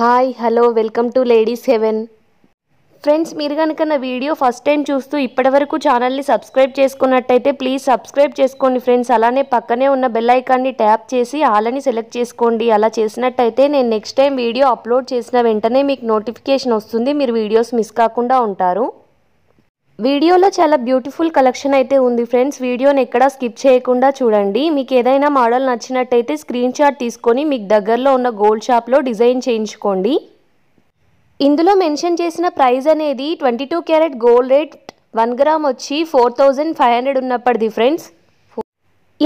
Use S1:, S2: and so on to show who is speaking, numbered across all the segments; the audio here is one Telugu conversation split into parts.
S1: hi hello welcome to Ladies Heaven friends మీరు కనుక నా వీడియో ఫస్ట్ టైం చూస్తూ ఇప్పటివరకు ఛానల్ని సబ్స్క్రైబ్ చేసుకున్నట్టయితే ప్లీజ్ సబ్స్క్రైబ్ చేసుకోండి ఫ్రెండ్స్ అలానే పక్కనే ఉన్న బెల్ ఐకాన్ని ట్యాప్ చేసి ఆలని సెలెక్ట్ చేసుకోండి అలా చేసినట్టయితే నేను నెక్స్ట్ టైం వీడియో అప్లోడ్ చేసిన వెంటనే మీకు నోటిఫికేషన్ వస్తుంది మీరు వీడియోస్ మిస్ కాకుండా ఉంటారు వీడియోలో చాలా బ్యూటిఫుల్ కలెక్షన్ అయితే ఉంది ఫ్రెండ్స్ వీడియోని ఎక్కడా స్కిప్ చేయకుండా చూడండి మీకు ఏదైనా మోడల్ నచ్చినట్టయితే స్క్రీన్ షాట్ తీసుకొని మీకు దగ్గరలో ఉన్న గోల్డ్ షాప్లో డిజైన్ చేయించుకోండి ఇందులో మెన్షన్ చేసిన ప్రైస్ అనేది twenty two carat gold rate one gram వచ్చి ఫోర్ థౌజండ్ ఫైవ్ హండ్రెడ్ ఉన్నప్పటిది ఫ్రెండ్స్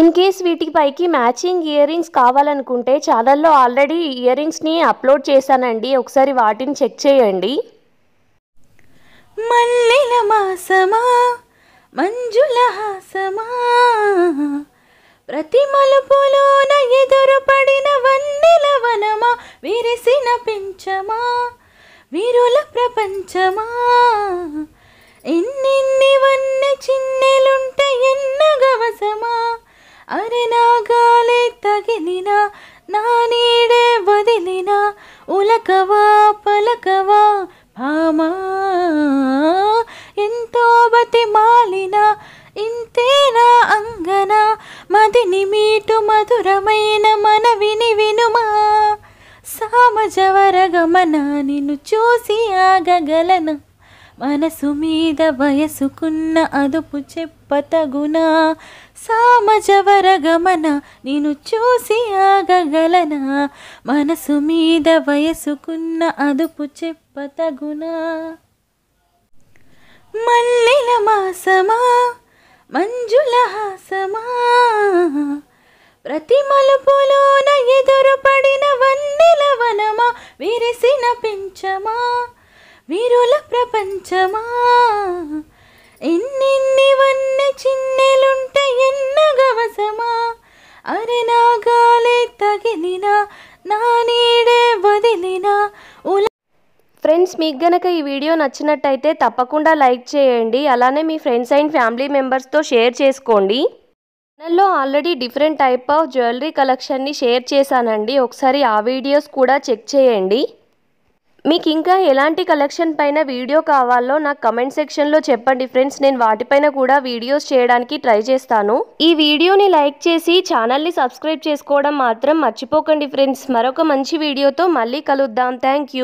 S1: ఇన్ కేస్ వీటికి పైకి మ్యాచింగ్ ఇయర్ రింగ్స్ కావాలనుకుంటే ఛానల్లో ఆల్రెడీ ఇయర్ రింగ్స్ని అప్లోడ్ చేశానండి ఒకసారి వాటిని చెక్ చేయండి
S2: మల్లెల మాసమా మంజుల హాసమా ప్రతి మలుపులోన ఎదురుపడిన వన్నెల వనమా విరిసిన పెంచమా వీరుల ప్రపంచమా ఎన్నెన్ని వన్నె చిన్నెలుంట ఎన్నగవసమా అరే నాగాలే తగిలినా నా నీడే వదిలినా ఉలకవా పలకవా మధురమైన మనవిని వినుమా సామజవర గమన నిన్ను చూసి ఆగగలన మనసు మీద వయసుకున్న అదుపు చెప్పతగునా సామజవర గమన నిన్ను చూసి ఆగగలనా మనసు మీద వయసుకున్న అదుపు చెప్పతగునా ప్రతి మలుపులోన ఎదురుపడిన వన్నెల వనమా విరిసిన పెంచమా వీరుల ప్రపంచమా ఎన్నిన్ని వన్నె చిన్నెలుంట ఎన్నగవసమా నా నాగాలే తగిలిన నా నీడే వదిలిన
S1: ఫ్రెండ్స్ మీకు గనక ఈ వీడియో నచ్చినట్టయితే తప్పకుండా లైక్ చేయండి అలానే మీ ఫ్రెండ్స్ అండ్ ఫ్యామిలీ మెంబర్స్తో షేర్ చేసుకోండి ఛానల్లో already different type of jewellery కలెక్షన్ని షేర్ చేశానండి ఒకసారి ఆ వీడియోస్ కూడా చెక్ చేయండి మీకు ఇంకా ఎలాంటి కలెక్షన్ పైన వీడియో కావాలో నాకు కమెంట్ సెక్షన్లో చెప్పండి ఫ్రెండ్స్ నేను వాటిపైన కూడా వీడియోస్ చేయడానికి ట్రై చేస్తాను ఈ వీడియోని లైక్ చేసి ఛానల్ని సబ్స్క్రైబ్ చేసుకోవడం మాత్రం మర్చిపోకండి ఫ్రెండ్స్ మరొక మంచి వీడియోతో మళ్ళీ కలుద్దాం థ్యాంక్